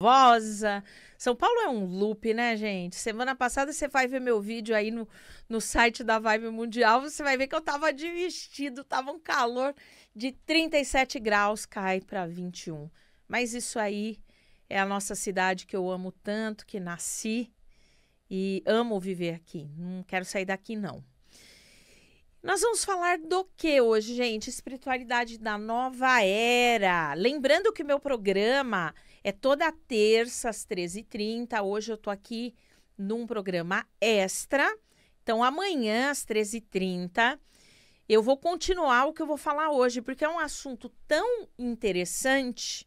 nervosa. São Paulo é um loop, né, gente? Semana passada você vai ver meu vídeo aí no, no site da Vibe Mundial, você vai ver que eu tava de vestido, tava um calor de 37 graus, cai para 21. Mas isso aí é a nossa cidade que eu amo tanto, que nasci e amo viver aqui. Não quero sair daqui não. Nós vamos falar do que hoje, gente? Espiritualidade da nova era. Lembrando que meu programa é toda terça às 13h30. Hoje eu tô aqui num programa extra. Então, amanhã às 13h30, eu vou continuar o que eu vou falar hoje, porque é um assunto tão interessante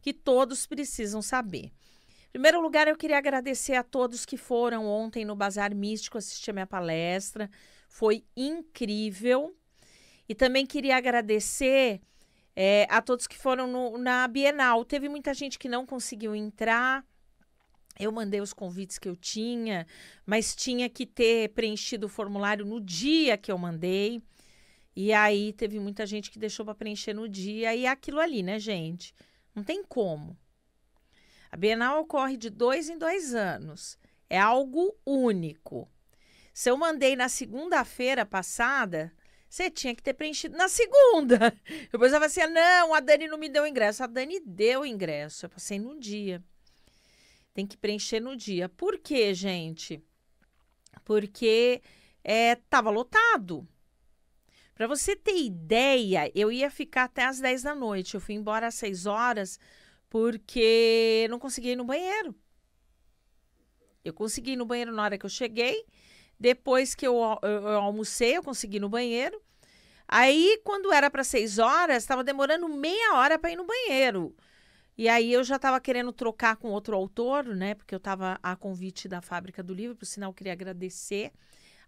que todos precisam saber. Em primeiro lugar, eu queria agradecer a todos que foram ontem no Bazar Místico assistir a minha palestra. Foi incrível. E também queria agradecer é, a todos que foram no, na Bienal. Teve muita gente que não conseguiu entrar. Eu mandei os convites que eu tinha, mas tinha que ter preenchido o formulário no dia que eu mandei. E aí teve muita gente que deixou para preencher no dia e é aquilo ali, né, gente? Não tem como. A Bienal ocorre de dois em dois anos. É algo único. Se eu mandei na segunda-feira passada, você tinha que ter preenchido na segunda. Eu pensava assim: não, a Dani não me deu ingresso. A Dani deu ingresso. Eu passei no dia. Tem que preencher no dia. Por quê, gente? Porque é, tava lotado. Para você ter ideia, eu ia ficar até as 10 da noite. Eu fui embora às 6 horas porque não consegui ir no banheiro. Eu consegui ir no banheiro na hora que eu cheguei. Depois que eu, eu, eu almocei, eu consegui ir no banheiro. Aí, quando era para seis horas, estava demorando meia hora para ir no banheiro. E aí eu já estava querendo trocar com outro autor, né? Porque eu estava a convite da Fábrica do Livro, por sinal, queria agradecer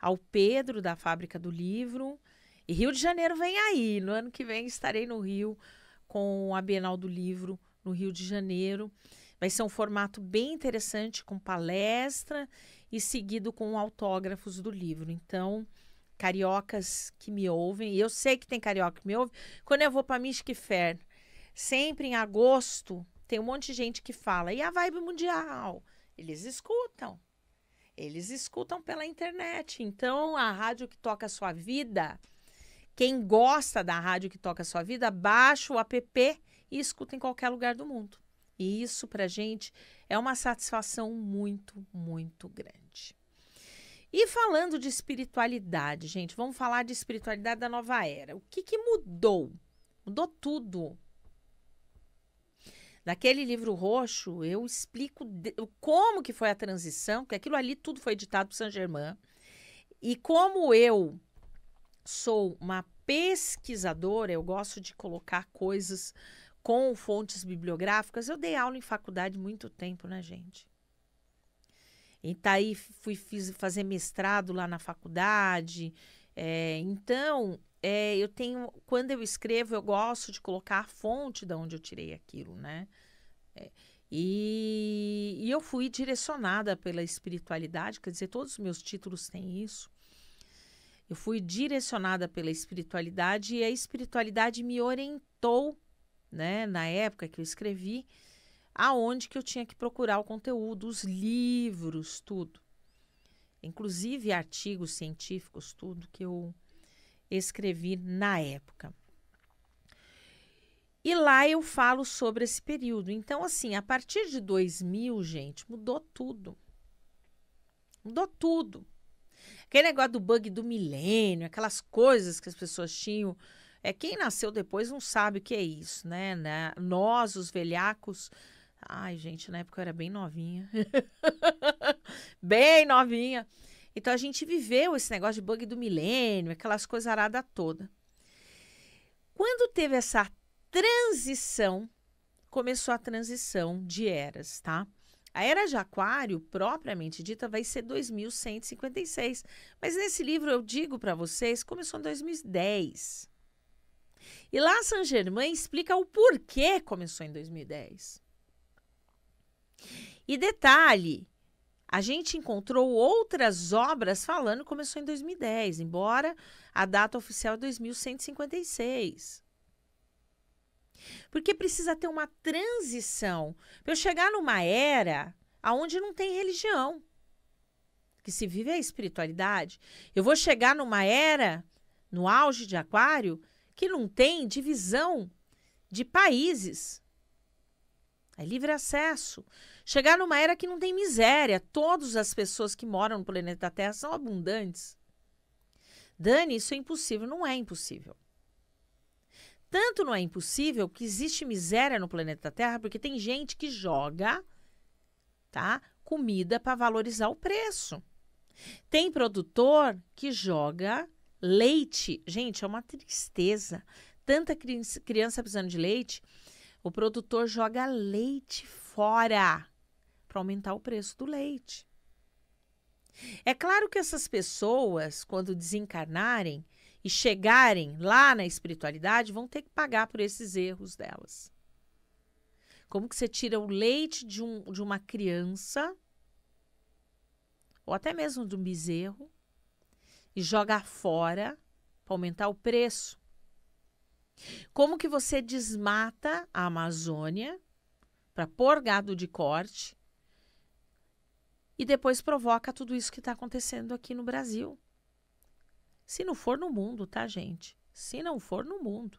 ao Pedro da Fábrica do Livro. E Rio de Janeiro vem aí. No ano que vem estarei no Rio com a Bienal do Livro no Rio de Janeiro. Vai ser um formato bem interessante com palestra e seguido com autógrafos do livro. Então, cariocas que me ouvem, e eu sei que tem carioca que me ouve, quando eu vou para Michiquefer, sempre em agosto, tem um monte de gente que fala, e a vibe mundial? Eles escutam. Eles escutam pela internet. Então, a rádio que toca a sua vida, quem gosta da rádio que toca a sua vida, baixa o app e escuta em qualquer lugar do mundo. E isso, a gente, é uma satisfação muito, muito grande. E falando de espiritualidade, gente, vamos falar de espiritualidade da nova era. O que, que mudou? Mudou tudo. Naquele livro roxo, eu explico de, como que foi a transição, porque aquilo ali tudo foi editado por Saint-Germain. E como eu sou uma pesquisadora, eu gosto de colocar coisas com fontes bibliográficas. Eu dei aula em faculdade muito tempo, né, gente? Itaí tá fui fiz, fazer mestrado lá na faculdade. É, então, é, eu tenho. Quando eu escrevo, eu gosto de colocar a fonte de onde eu tirei aquilo, né? É, e, e eu fui direcionada pela espiritualidade, quer dizer, todos os meus títulos têm isso. Eu fui direcionada pela espiritualidade e a espiritualidade me orientou, né? Na época que eu escrevi, aonde que eu tinha que procurar o conteúdo, os livros, tudo. Inclusive artigos científicos, tudo que eu escrevi na época. E lá eu falo sobre esse período. Então, assim, a partir de 2000, gente, mudou tudo. Mudou tudo. Aquele negócio do bug do milênio, aquelas coisas que as pessoas tinham. É, quem nasceu depois não sabe o que é isso, né? né? Nós, os velhacos, Ai, gente, na época eu era bem novinha. bem novinha. Então a gente viveu esse negócio de bug do milênio, aquelas coisas arada toda. Quando teve essa transição, começou a transição de eras, tá? A era de Aquário, propriamente dita, vai ser 2156. Mas nesse livro eu digo para vocês, começou em 2010. E lá Saint Germain explica o porquê começou em 2010. E detalhe, a gente encontrou outras obras falando que começou em 2010, embora a data oficial é 2156. Porque precisa ter uma transição para eu chegar numa era aonde não tem religião. Que se vive a espiritualidade. Eu vou chegar numa era, no auge de Aquário, que não tem divisão de países. É livre acesso. Chegar numa era que não tem miséria. Todas as pessoas que moram no planeta Terra são abundantes. Dani, isso é impossível. Não é impossível. Tanto não é impossível que existe miséria no planeta Terra porque tem gente que joga tá, comida para valorizar o preço. Tem produtor que joga leite. Gente, é uma tristeza. Tanta criança precisando de leite. O produtor joga leite fora para aumentar o preço do leite. É claro que essas pessoas, quando desencarnarem e chegarem lá na espiritualidade, vão ter que pagar por esses erros delas. Como que você tira o leite de, um, de uma criança, ou até mesmo de um bezerro, e joga fora para aumentar o preço como que você desmata a Amazônia para pôr gado de corte e depois provoca tudo isso que está acontecendo aqui no Brasil? Se não for no mundo, tá, gente? Se não for no mundo.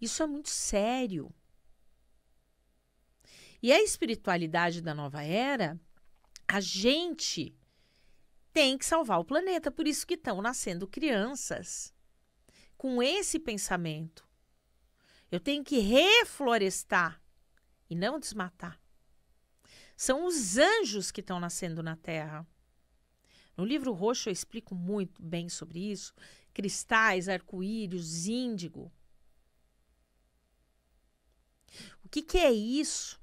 Isso é muito sério. E a espiritualidade da nova era, a gente tem que salvar o planeta, por isso que estão nascendo crianças com esse pensamento. Eu tenho que reflorestar e não desmatar. São os anjos que estão nascendo na terra. No livro roxo eu explico muito bem sobre isso: cristais, arco-íris, índigo. O que, que é isso?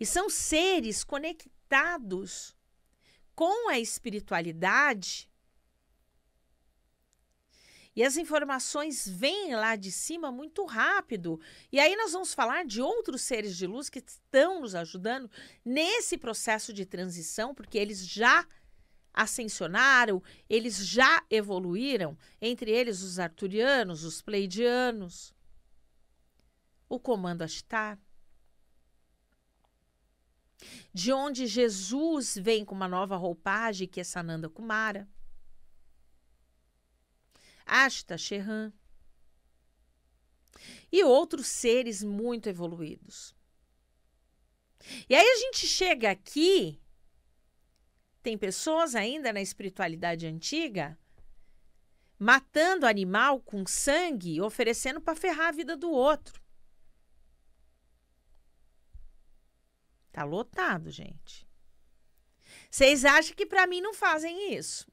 E são seres conectados com a espiritualidade e as informações vêm lá de cima muito rápido. E aí nós vamos falar de outros seres de luz que estão nos ajudando nesse processo de transição, porque eles já ascensionaram, eles já evoluíram, entre eles os arturianos, os pleidianos, o comando astar De onde Jesus vem com uma nova roupagem, que é Sananda Kumara. Ashta Sheran e outros seres muito evoluídos. E aí a gente chega aqui, tem pessoas ainda na espiritualidade antiga matando animal com sangue, oferecendo para ferrar a vida do outro. Tá lotado, gente. Vocês acham que para mim não fazem isso?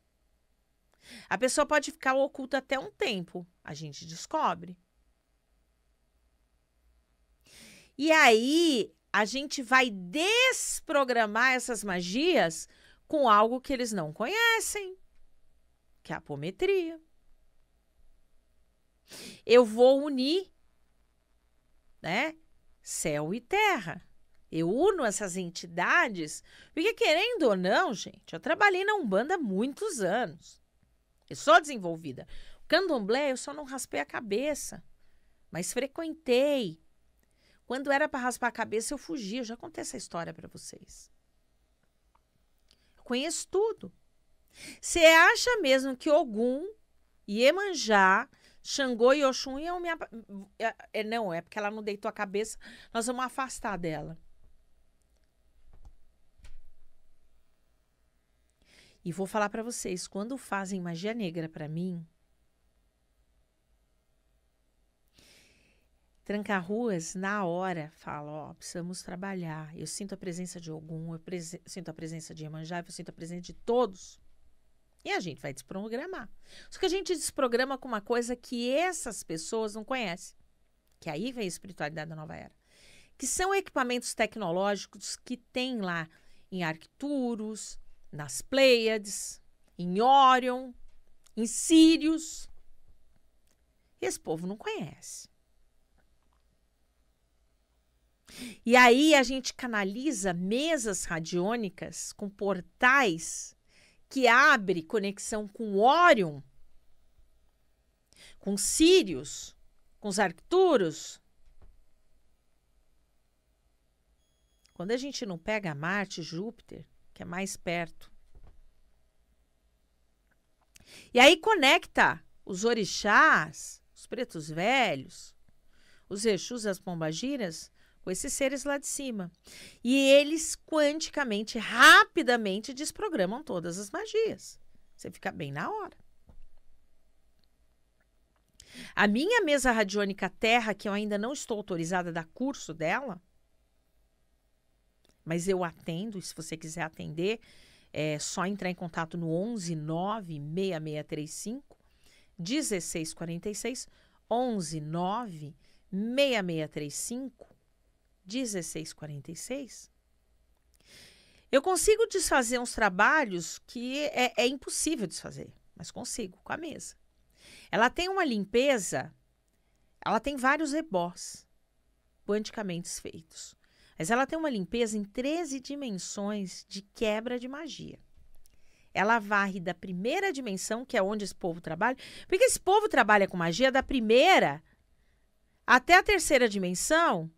A pessoa pode ficar oculta até um tempo, a gente descobre. E aí a gente vai desprogramar essas magias com algo que eles não conhecem, que é a apometria. Eu vou unir, né, céu e terra. Eu uno essas entidades, porque querendo ou não, gente, eu trabalhei na Umbanda há muitos anos. Eu sou desenvolvida. O candomblé, eu só não raspei a cabeça, mas frequentei. Quando era para raspar a cabeça, eu fugia. Eu já contei essa história para vocês. Eu conheço tudo. Você acha mesmo que Ogum, Iemanjá, Xangô e Oxum iam me... É, é, não, é porque ela não deitou a cabeça. Nós vamos afastar dela. E vou falar para vocês, quando fazem magia negra para mim, Tranca-ruas, na hora, fala, ó, precisamos trabalhar. Eu sinto a presença de algum, eu sinto a presença de Iemanjá, eu sinto a presença de todos. E a gente vai desprogramar. Só que a gente desprograma com uma coisa que essas pessoas não conhecem. Que aí vem a espiritualidade da nova era. Que são equipamentos tecnológicos que tem lá em Arcturus, nas Pleiades, em Órion, em Sírios. Esse povo não conhece. E aí a gente canaliza mesas radiônicas com portais que abre conexão com Órion, com Sírios, com os Arcturos. Quando a gente não pega Marte, Júpiter, que é mais perto. E aí conecta os orixás, os pretos velhos, os Exus, as pombagiras, com esses seres lá de cima. E eles quanticamente, rapidamente desprogramam todas as magias. Você fica bem na hora. A minha mesa radiônica Terra, que eu ainda não estou autorizada a dar curso dela, mas eu atendo, se você quiser atender, é só entrar em contato no 11 96635 1646, 11 96635 1646. Eu consigo desfazer uns trabalhos que é, é impossível desfazer, mas consigo com a mesa. Ela tem uma limpeza, ela tem vários rebós quanticamente feitos. Mas ela tem uma limpeza em 13 dimensões de quebra de magia. Ela varre da primeira dimensão, que é onde esse povo trabalha. Porque esse povo trabalha com magia da primeira até a terceira dimensão.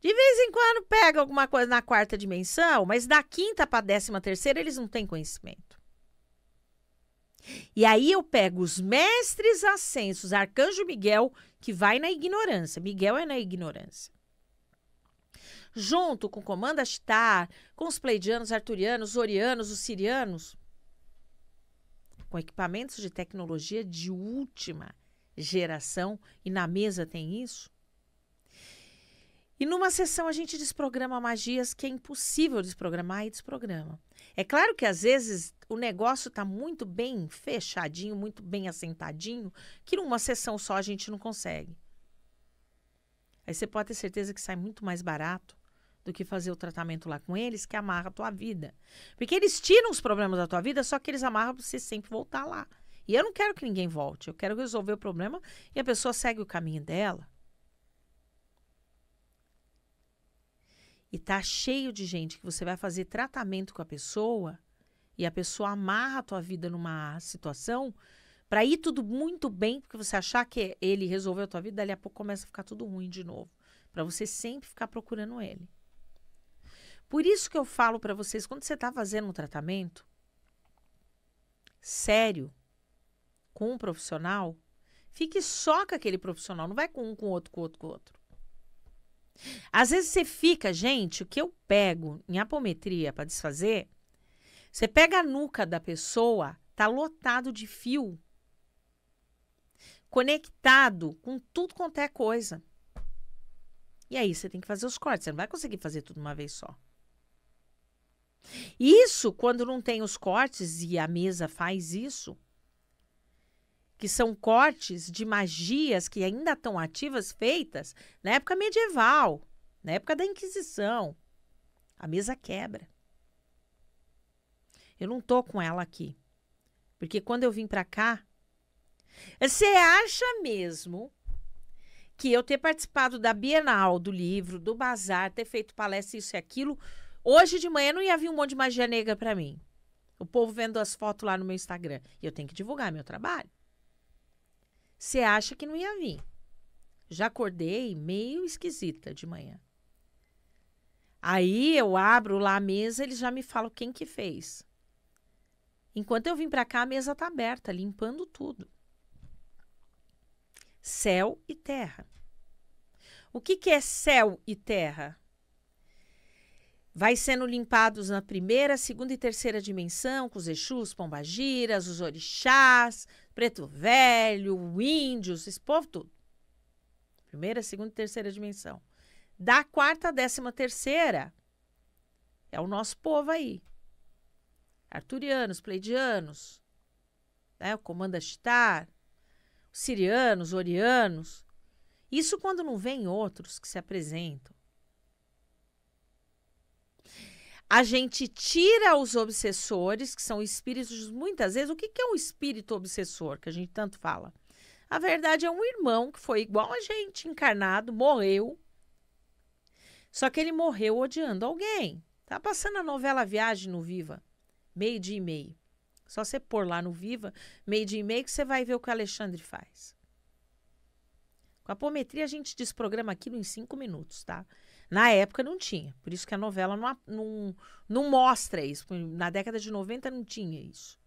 De vez em quando pega alguma coisa na quarta dimensão, mas da quinta para a décima terceira eles não têm conhecimento. E aí eu pego os mestres ascensos, Arcanjo Miguel, que vai na ignorância. Miguel é na ignorância junto com Comanda Chitar, com os pleidianos, arturianos, orianos, os sirianos, com equipamentos de tecnologia de última geração, e na mesa tem isso. E numa sessão a gente desprograma magias que é impossível desprogramar e desprograma. É claro que às vezes o negócio está muito bem fechadinho, muito bem assentadinho, que numa sessão só a gente não consegue. Aí você pode ter certeza que sai muito mais barato do que fazer o tratamento lá com eles, que amarra a tua vida. Porque eles tiram os problemas da tua vida, só que eles amarram pra você sempre voltar lá. E eu não quero que ninguém volte. Eu quero resolver o problema e a pessoa segue o caminho dela. E tá cheio de gente que você vai fazer tratamento com a pessoa e a pessoa amarra a tua vida numa situação para ir tudo muito bem, porque você achar que ele resolveu a tua vida, dali a pouco começa a ficar tudo ruim de novo. Para você sempre ficar procurando ele. Por isso que eu falo para vocês, quando você está fazendo um tratamento sério com um profissional, fique só com aquele profissional, não vai com um, com outro, com outro, com outro. Às vezes você fica, gente, o que eu pego em apometria para desfazer, você pega a nuca da pessoa, tá lotado de fio, conectado com tudo quanto é coisa. E aí você tem que fazer os cortes, você não vai conseguir fazer tudo uma vez só. Isso quando não tem os cortes, e a mesa faz isso, que são cortes de magias que ainda estão ativas, feitas na época medieval, na época da Inquisição. A mesa quebra. Eu não estou com ela aqui. Porque quando eu vim para cá, você acha mesmo que eu ter participado da Bienal do livro, do bazar, ter feito palestra isso e aquilo, Hoje de manhã não ia vir um monte de magia negra para mim. O povo vendo as fotos lá no meu Instagram. E eu tenho que divulgar meu trabalho. Você acha que não ia vir? Já acordei meio esquisita de manhã. Aí eu abro lá a mesa, eles já me falam quem que fez. Enquanto eu vim para cá, a mesa tá aberta, limpando tudo. Céu e terra. O que, que é céu e terra? Vai sendo limpados na primeira, segunda e terceira dimensão, com os Exus, Pombagiras, os Orixás, Preto Velho, Índios, esse povo tudo. Primeira, segunda e terceira dimensão. Da quarta à décima terceira, é o nosso povo aí. Arturianos, Pleidianos, né? o Comanda Chitar, os sirianos, orianos. Isso quando não vem outros que se apresentam a gente tira os obsessores, que são espíritos, muitas vezes. O que, que é um espírito obsessor, que a gente tanto fala? A verdade é um irmão que foi igual a gente, encarnado, morreu. Só que ele morreu odiando alguém. Tá passando a novela Viagem no Viva, meio dia e meio. Só você pôr lá no Viva, meio dia e meio, que você vai ver o que o Alexandre faz. Com a apometria, a gente desprograma aquilo em cinco minutos, tá? Na época não tinha. Por isso que a novela não, não, não mostra isso. Na década de 90 não tinha isso.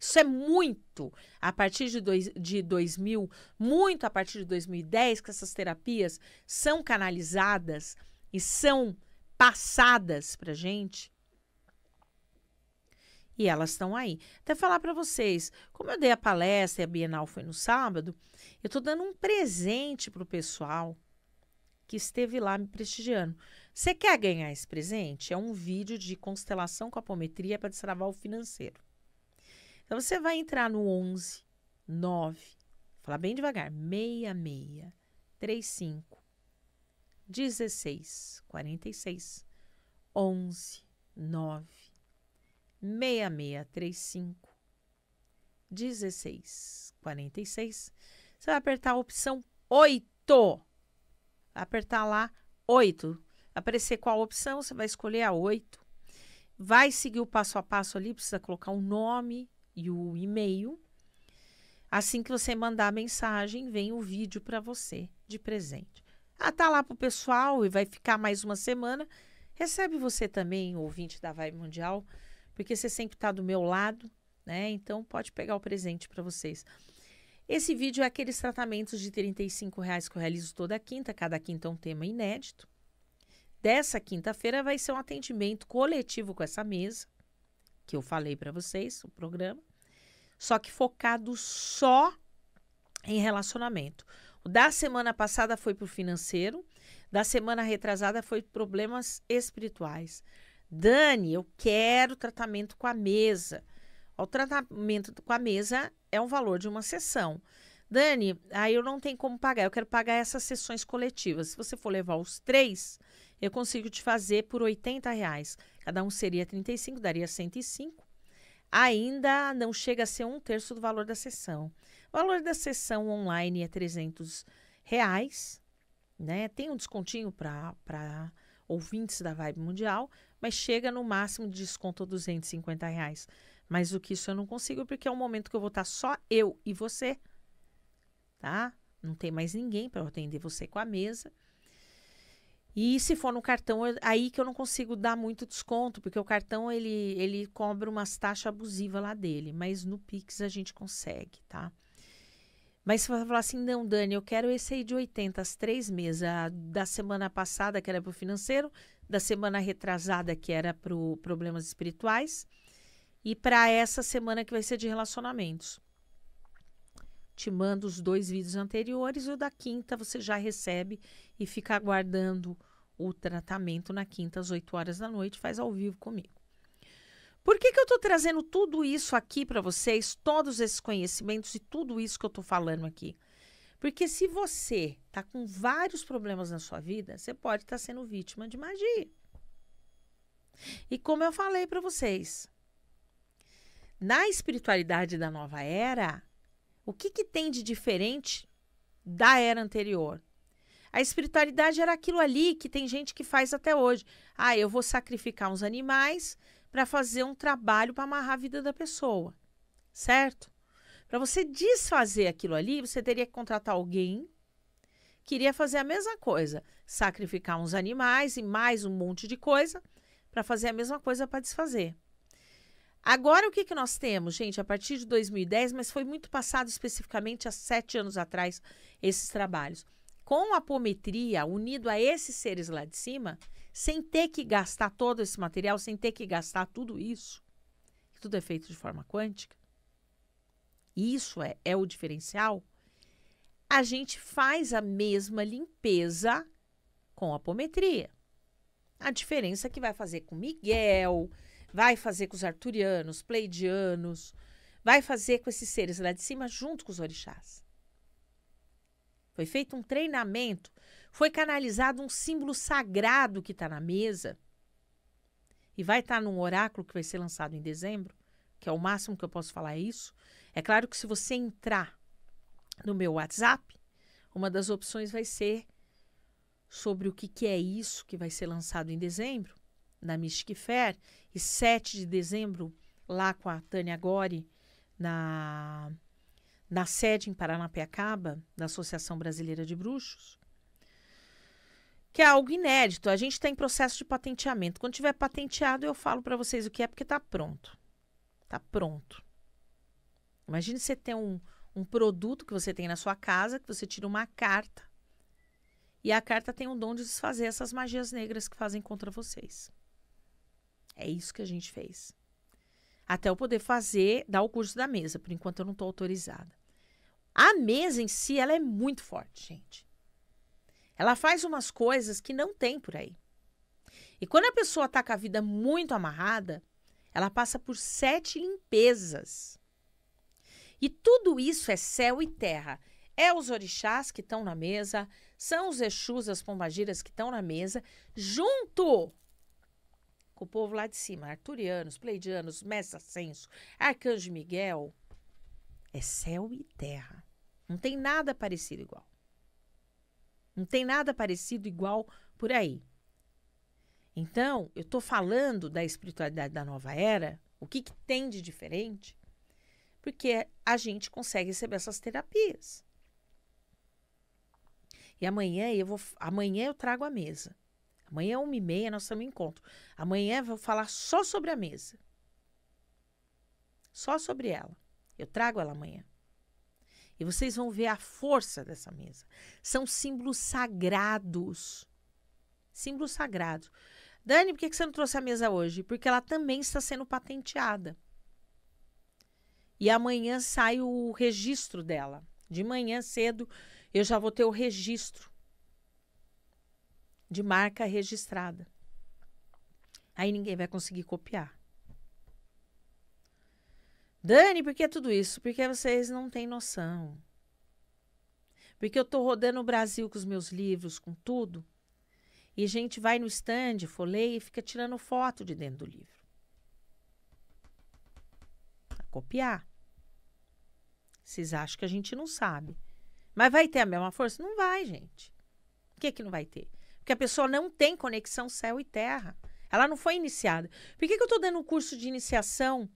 Isso é muito a partir de, dois, de 2000, muito a partir de 2010 que essas terapias são canalizadas e são passadas para gente. E elas estão aí. Até falar para vocês, como eu dei a palestra e a Bienal foi no sábado, eu estou dando um presente para o pessoal que esteve lá me prestigiando. Você quer ganhar esse presente? É um vídeo de constelação com apometria para destravar o financeiro. Então você vai entrar no 11 9, falar bem devagar, 66 35 16 46 11 9 66 35 16 46. Você vai apertar a opção 8 apertar lá 8. Aparecer qual opção, você vai escolher a 8. Vai seguir o passo a passo ali, precisa colocar o nome e o e-mail. Assim que você mandar a mensagem, vem o vídeo para você de presente. Ah, tá lá pro pessoal e vai ficar mais uma semana. Recebe você também, ouvinte da Vibe Mundial, porque você sempre está do meu lado, né? Então pode pegar o presente para vocês. Esse vídeo é aqueles tratamentos de R$ reais que eu realizo toda quinta, cada quinta é um tema inédito. Dessa quinta-feira vai ser um atendimento coletivo com essa mesa, que eu falei para vocês, o programa, só que focado só em relacionamento. O da semana passada foi para o financeiro, da semana retrasada foi problemas espirituais. Dani, eu quero tratamento com a mesa. O tratamento com a mesa é um valor de uma sessão. Dani, aí eu não tenho como pagar, eu quero pagar essas sessões coletivas. Se você for levar os três, eu consigo te fazer por 80 reais. Cada um seria 35, daria 105. Ainda não chega a ser um terço do valor da sessão. O valor da sessão online é 300 reais, né? Tem um descontinho para ouvintes da Vibe Mundial, mas chega no máximo de desconto a 250 reais. Mas o que isso eu não consigo, porque é um momento que eu vou estar tá só eu e você, tá? Não tem mais ninguém para atender você com a mesa. E se for no cartão, eu, aí que eu não consigo dar muito desconto, porque o cartão ele, ele cobra umas taxas abusivas lá dele, mas no Pix a gente consegue, tá? Mas se você falar assim, não, Dani, eu quero esse aí de 80, as três meses, da semana passada que era para o financeiro, da semana retrasada que era para problemas espirituais, e para essa semana que vai ser de relacionamentos. Te mando os dois vídeos anteriores e o da quinta você já recebe e fica aguardando o tratamento na quinta às 8 horas da noite, faz ao vivo comigo. Por que, que eu estou trazendo tudo isso aqui para vocês, todos esses conhecimentos e tudo isso que eu estou falando aqui? Porque se você está com vários problemas na sua vida, você pode estar tá sendo vítima de magia. E como eu falei para vocês, na espiritualidade da nova era, o que, que tem de diferente da era anterior? A espiritualidade era aquilo ali que tem gente que faz até hoje. Ah, eu vou sacrificar uns animais para fazer um trabalho para amarrar a vida da pessoa, certo? Para você desfazer aquilo ali, você teria que contratar alguém que iria fazer a mesma coisa, sacrificar uns animais e mais um monte de coisa para fazer a mesma coisa para desfazer. Agora, o que, que nós temos, gente, a partir de 2010, mas foi muito passado especificamente há sete anos atrás, esses trabalhos. Com a apometria, unido a esses seres lá de cima, sem ter que gastar todo esse material, sem ter que gastar tudo isso, que tudo é feito de forma quântica, isso é, é o diferencial, a gente faz a mesma limpeza com a apometria. A diferença que vai fazer com Miguel, Vai fazer com os arturianos, pleidianos, vai fazer com esses seres lá de cima junto com os orixás. Foi feito um treinamento, foi canalizado um símbolo sagrado que está na mesa e vai estar tá num oráculo que vai ser lançado em dezembro, que é o máximo que eu posso falar é isso. É claro que se você entrar no meu WhatsApp, uma das opções vai ser sobre o que, que é isso que vai ser lançado em dezembro na Mystic Fair e 7 de dezembro lá com a Tânia Gori na, na sede em Paranapiacaba da Associação Brasileira de Bruxos, que é algo inédito. A gente está em processo de patenteamento. Quando tiver patenteado, eu falo para vocês o que é, porque está pronto. Está pronto. Imagine você ter um, um produto que você tem na sua casa, que você tira uma carta. E a carta tem o dom de desfazer essas magias negras que fazem contra vocês. É isso que a gente fez. Até eu poder fazer, dar o curso da mesa. Por enquanto eu não estou autorizada. A mesa em si, ela é muito forte, gente. Ela faz umas coisas que não tem por aí. E quando a pessoa está com a vida muito amarrada, ela passa por sete limpezas. E tudo isso é céu e terra. É os orixás que estão na mesa, são os exus, as pombagiras que estão na mesa, junto com o povo lá de cima, arturianos, pleidianos, Messa Senso, Arcanjo Miguel, é céu e terra. Não tem nada parecido igual. Não tem nada parecido igual por aí. Então, eu estou falando da espiritualidade da nova era, o que, que tem de diferente, porque a gente consegue receber essas terapias. E amanhã eu vou, amanhã eu trago a mesa Amanhã, é uma e meia, nós estamos em encontro. Amanhã vou falar só sobre a mesa. Só sobre ela. Eu trago ela amanhã. E vocês vão ver a força dessa mesa. São símbolos sagrados. Símbolos sagrados. Dani, por que você não trouxe a mesa hoje? Porque ela também está sendo patenteada. E amanhã sai o registro dela. De manhã cedo eu já vou ter o registro de marca registrada. Aí ninguém vai conseguir copiar. Dani, por que tudo isso? Porque vocês não têm noção. Porque eu estou rodando o Brasil com os meus livros, com tudo. E a gente vai no stand, folheia e fica tirando foto de dentro do livro. Pra copiar. Vocês acham que a gente não sabe. Mas vai ter a mesma força? Não vai, gente. Por que, que não vai ter? Porque a pessoa não tem conexão céu e terra. Ela não foi iniciada. Por que, que eu estou dando um curso de iniciação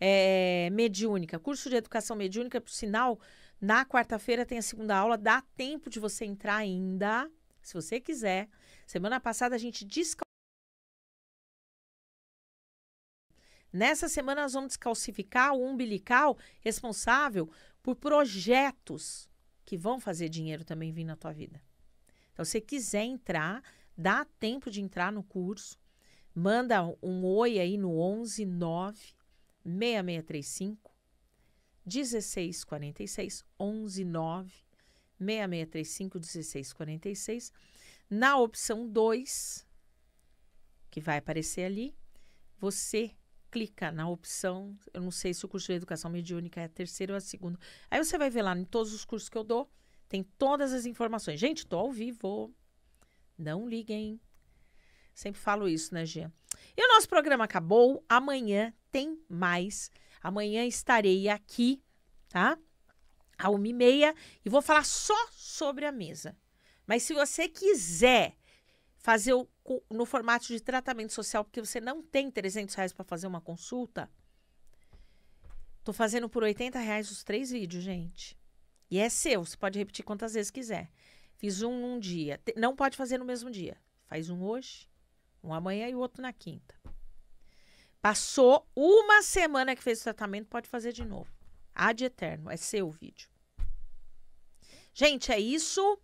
é, mediúnica? Curso de educação mediúnica, por sinal, na quarta-feira tem a segunda aula. Dá tempo de você entrar ainda, se você quiser. Semana passada a gente descalcificou. Nessa semana nós vamos descalcificar o umbilical responsável por projetos que vão fazer dinheiro também vir na tua vida. Então, se quiser entrar, dá tempo de entrar no curso. Manda um oi aí no 11 9 6635 1646 11 9 6635 1646. Na opção 2, que vai aparecer ali, você clica na opção, eu não sei se o curso de educação mediúnica é a terceira ou a segunda. Aí você vai ver lá em todos os cursos que eu dou, tem todas as informações. Gente, tô ao vivo. Não liguem. Sempre falo isso, né, Gia? E o nosso programa acabou. Amanhã tem mais. Amanhã estarei aqui, tá? A uma e meia. E vou falar só sobre a mesa. Mas se você quiser fazer o, no formato de tratamento social, porque você não tem 300 reais para fazer uma consulta, tô fazendo por 80 reais os três vídeos, gente. E é seu, você pode repetir quantas vezes quiser. Fiz um num dia. Não pode fazer no mesmo dia. Faz um hoje, um amanhã e o outro na quinta. Passou uma semana que fez o tratamento, pode fazer de novo. Ad eterno, é seu vídeo. Gente, é isso.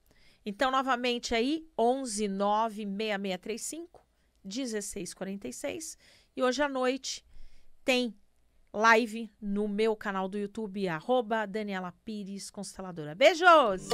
Então, novamente aí, 11 96635 1646. E hoje à noite tem live no meu canal do YouTube, arroba Daniela Pires Consteladora. Beijos!